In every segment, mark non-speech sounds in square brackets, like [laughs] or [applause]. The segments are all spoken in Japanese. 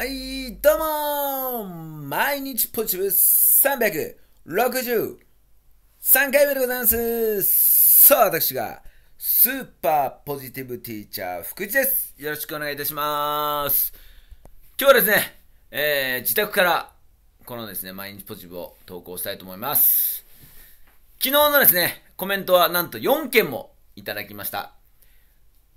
はい、どうも毎日ポジティブ363回目でございますさあ、私が、スーパーポジティブティーチャー、福地です。よろしくお願いいたします。今日はですね、えー、自宅から、このですね、毎日ポジティブを投稿したいと思います。昨日のですね、コメントはなんと4件もいただきました。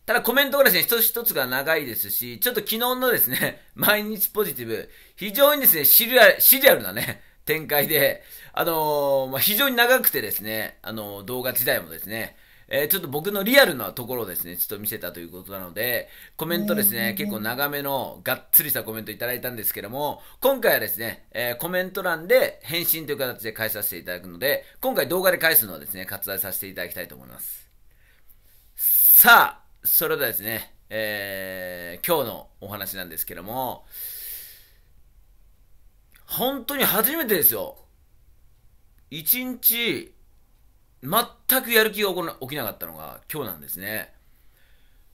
ただコメントがですね、一つ一つが長いですし、ちょっと昨日のですね、[laughs] 毎日ポジティブ、非常にですね、シリアシリアルなね、展開で、あのー、まあ、非常に長くてですね、あのー、動画自体もですね、えー、ちょっと僕のリアルなところをですね、ちょっと見せたということなので、コメントですね、結構長めのがっつりしたコメントいただいたんですけども、今回はですね、えー、コメント欄で返信という形で返させていただくので、今回動画で返すのはですね、割愛させていただきたいと思います。さあ、それではですね、えー、今日のお話なんですけども、本当に初めてですよ。一日、全くやる気が起きなかったのが今日なんですね。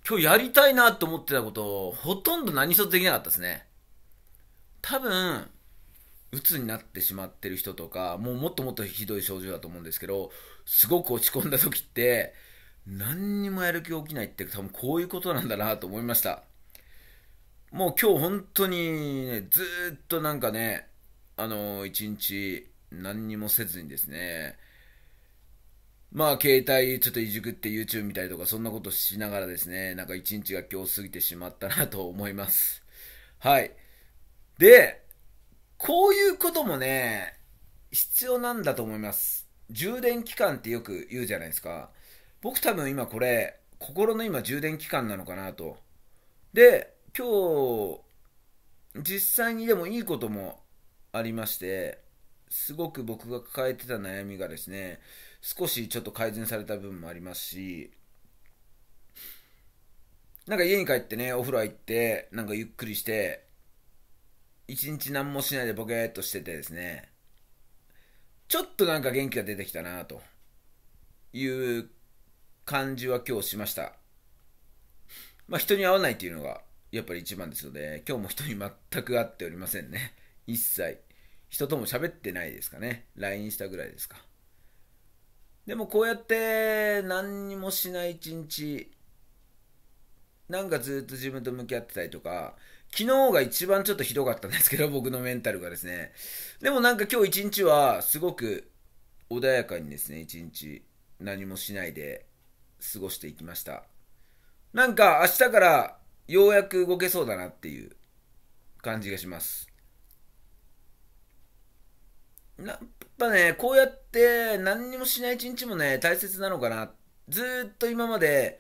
今日やりたいなと思ってたことを、ほとんど何一つできなかったですね。多分、鬱になってしまってる人とか、もうもっともっとひどい症状だと思うんですけど、すごく落ち込んだ時って、何にもやる気起きないって多分こういうことなんだなと思いましたもう今日本当にねずっとなんかねあの一日何にもせずにですねまあ携帯ちょっといじくって YouTube 見たりとかそんなことしながらですねなんか一日が今日過ぎてしまったなと思いますはいでこういうこともね必要なんだと思います充電期間ってよく言うじゃないですか僕多分今これ、心の今充電期間なのかなと。で、今日、実際にでもいいこともありまして、すごく僕が抱えてた悩みがですね、少しちょっと改善された部分もありますし、なんか家に帰ってね、お風呂入って、なんかゆっくりして、一日何もしないでボケーっとしててですね、ちょっとなんか元気が出てきたなという感じは今日しました。まあ、人に会わないというのがやっぱり一番ですので、今日も人に全く会っておりませんね。一切。人とも喋ってないですかね。LINE したぐらいですか。でもこうやって何にもしない一日、なんかずっと自分と向き合ってたりとか、昨日が一番ちょっとひどかったんですけど、[laughs] 僕のメンタルがですね。でもなんか今日一日はすごく穏やかにですね、一日何もしないで過ごしていきました。なんか明日からようやく動けそうだなっていう感じがします。やっぱね、こうやって何にもしない一日もね、大切なのかな。ずっと今まで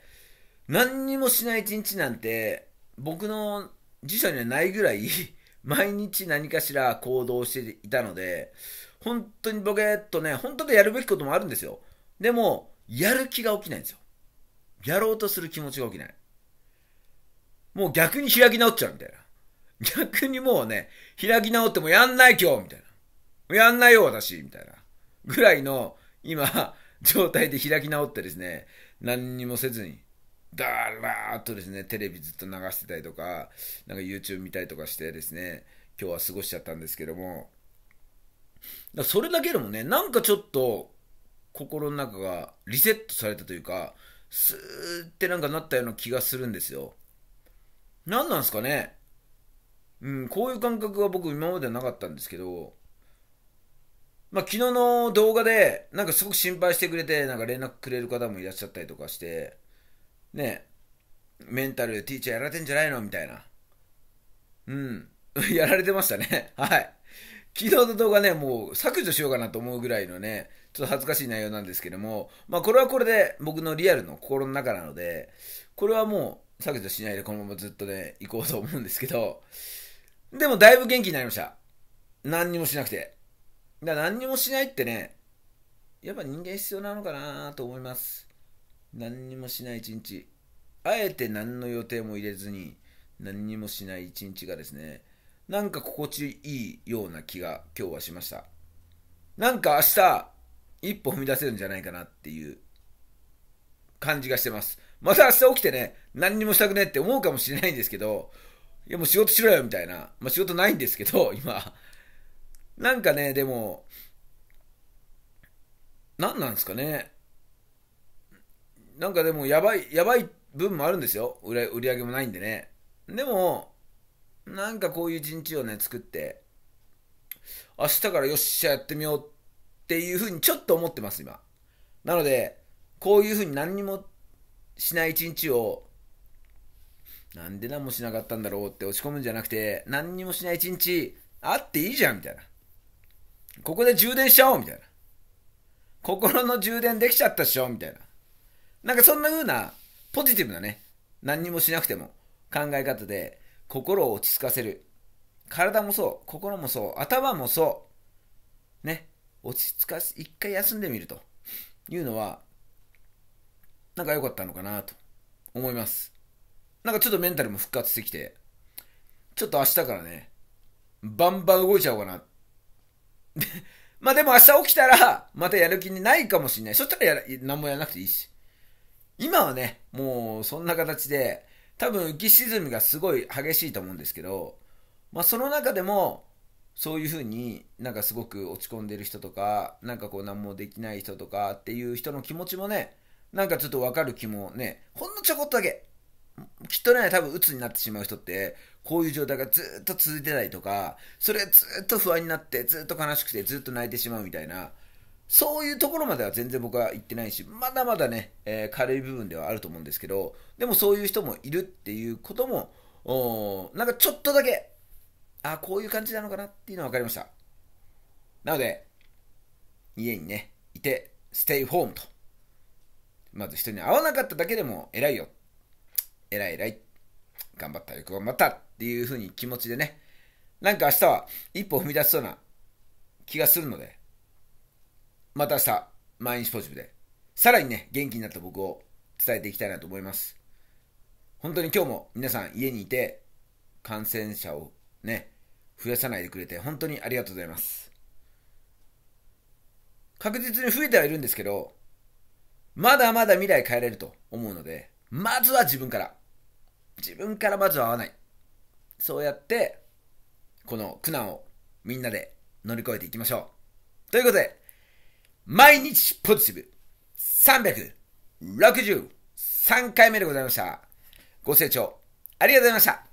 何にもしない一日なんて僕の辞書にはないぐらい [laughs] 毎日何かしら行動していたので、本当にボケっとね、本当でやるべきこともあるんですよ。でも、やる気が起きないんですよ。やろうとする気持ちが起きない。もう逆に開き直っちゃうみたいな。逆にもうね、開き直ってもやんない今日みたいな。やんないよ私みたいな。ぐらいの、今、状態で開き直ってですね、何にもせずに、だらーっとですね、テレビずっと流してたりとか、なんか YouTube 見たりとかしてですね、今日は過ごしちゃったんですけども、だそれだけでもね、なんかちょっと、心の中がリセットされたというか、スーってなんかなったような気がするんですよ。何なんすかねうん、こういう感覚が僕今までなかったんですけど、まあ、昨日の動画で、なんかすごく心配してくれて、なんか連絡くれる方もいらっしゃったりとかして、ね、メンタルティーチャーやられてんじゃないのみたいな。うん。[laughs] やられてましたね。はい。昨日の動画ね、もう削除しようかなと思うぐらいのね、ちょっと恥ずかしい内容なんですけども、まあこれはこれで僕のリアルの心の中なので、これはもう削除しないでこのままずっとね、行こうと思うんですけど、でもだいぶ元気になりました。何にもしなくて。だから何にもしないってね、やっぱ人間必要なのかなと思います。何にもしない一日。あえて何の予定も入れずに、何にもしない一日がですね、なんか心地いいような気が今日はしました。なんか明日、一歩踏み出せるんじゃないかなっていう感じがしてます。また明日起きてね、何にもしたくねって思うかもしれないんですけど、いやもう仕事しろよみたいな、まあ、仕事ないんですけど、[laughs] 今。なんかね、でも、何なんですかね。なんかでもやばい、やばい分もあるんですよ。売り上げもないんでね。でも、なんかこういう一日をね、作って、明日からよっしゃやってみようっていうふうにちょっと思ってます、今。なので、こういうふうに何にもしない一日を、なんで何もしなかったんだろうって落ち込むんじゃなくて、何にもしない一日あっていいじゃん、みたいな。ここで充電しちゃおう、みたいな。心の充電できちゃったっしょ、みたいな。なんかそんな風な、ポジティブなね、何にもしなくても考え方で、心を落ち着かせる。体もそう、心もそう、頭もそう。ね。落ち着かし、一回休んでみるというのは、なんか良かったのかなと思います。なんかちょっとメンタルも復活してきて、ちょっと明日からね、バンバン動いちゃおうかな。[laughs] まあでも明日起きたら、またやる気にないかもしれない。そしたらやら、何もやらなくていいし。今はね、もうそんな形で、多分浮き沈みがすごい激しいと思うんですけど、まあ、その中でもそういうふうになんかすごく落ち込んでる人とかなんかこう何もできない人とかっていう人の気持ちもねなんかちょっと分かる気もねほんのちょこっとだけきっとね多分鬱になってしまう人ってこういう状態がずっと続いてたりとかそれずっと不安になってずっと悲しくてずっと泣いてしまうみたいなそういうところまでは全然僕は言ってないし、まだまだね、えー、軽い部分ではあると思うんですけど、でもそういう人もいるっていうことも、おなんかちょっとだけ、あこういう感じなのかなっていうのは分かりました。なので、家にね、いて、ステイホームと。まず人に会わなかっただけでも偉いよ。偉い偉い。頑張った、よく頑張ったっていうふうに気持ちでね、なんか明日は一歩踏み出しそうな気がするので、また明日、毎日ポジティブで、さらにね、元気になった僕を伝えていきたいなと思います。本当に今日も皆さん家にいて、感染者をね、増やさないでくれて、本当にありがとうございます。確実に増えてはいるんですけど、まだまだ未来変えれると思うので、まずは自分から。自分からまずは合わない。そうやって、この苦難をみんなで乗り越えていきましょう。ということで、毎日ポジティブ363回目でございました。ご清聴ありがとうございました。